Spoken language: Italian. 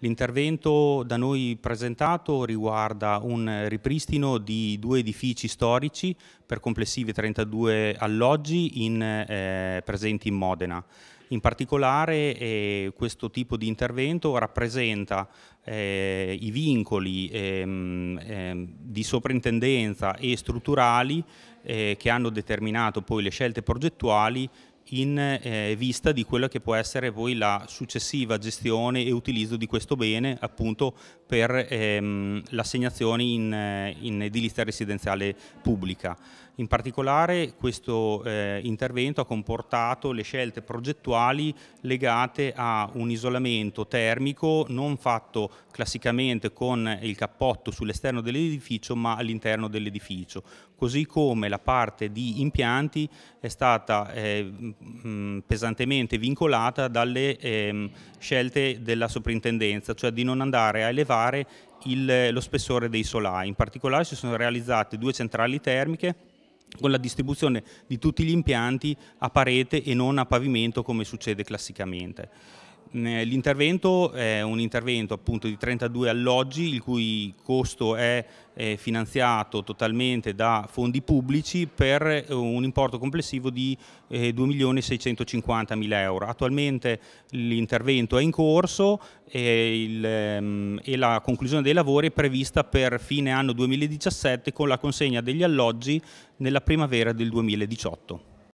L'intervento da noi presentato riguarda un ripristino di due edifici storici per complessivi 32 alloggi in, eh, presenti in Modena. In particolare eh, questo tipo di intervento rappresenta eh, i vincoli ehm, ehm, di soprintendenza e strutturali eh, che hanno determinato poi le scelte progettuali in eh, vista di quella che può essere poi la successiva gestione e utilizzo di questo bene appunto per ehm, l'assegnazione in, eh, in, edilizia residenziale pubblica. In particolare questo eh, intervento ha comportato le scelte progettuali legate a un isolamento termico non fatto classicamente con il cappotto sull'esterno dell'edificio ma all'interno dell'edificio, così come la parte di impianti è stata eh, pesantemente vincolata dalle ehm, scelte della soprintendenza, cioè di non andare a elevare il, lo spessore dei solai. In particolare si sono realizzate due centrali termiche con la distribuzione di tutti gli impianti a parete e non a pavimento come succede classicamente. L'intervento è un intervento appunto di 32 alloggi il cui costo è finanziato totalmente da fondi pubblici per eh, un importo complessivo di 2.650.000 eh, euro. Attualmente l'intervento è in corso ehm, e, la conclusione dei lavori è prevista per fine anno 2017 con la consegna degli alloggi nella primavera del 2018.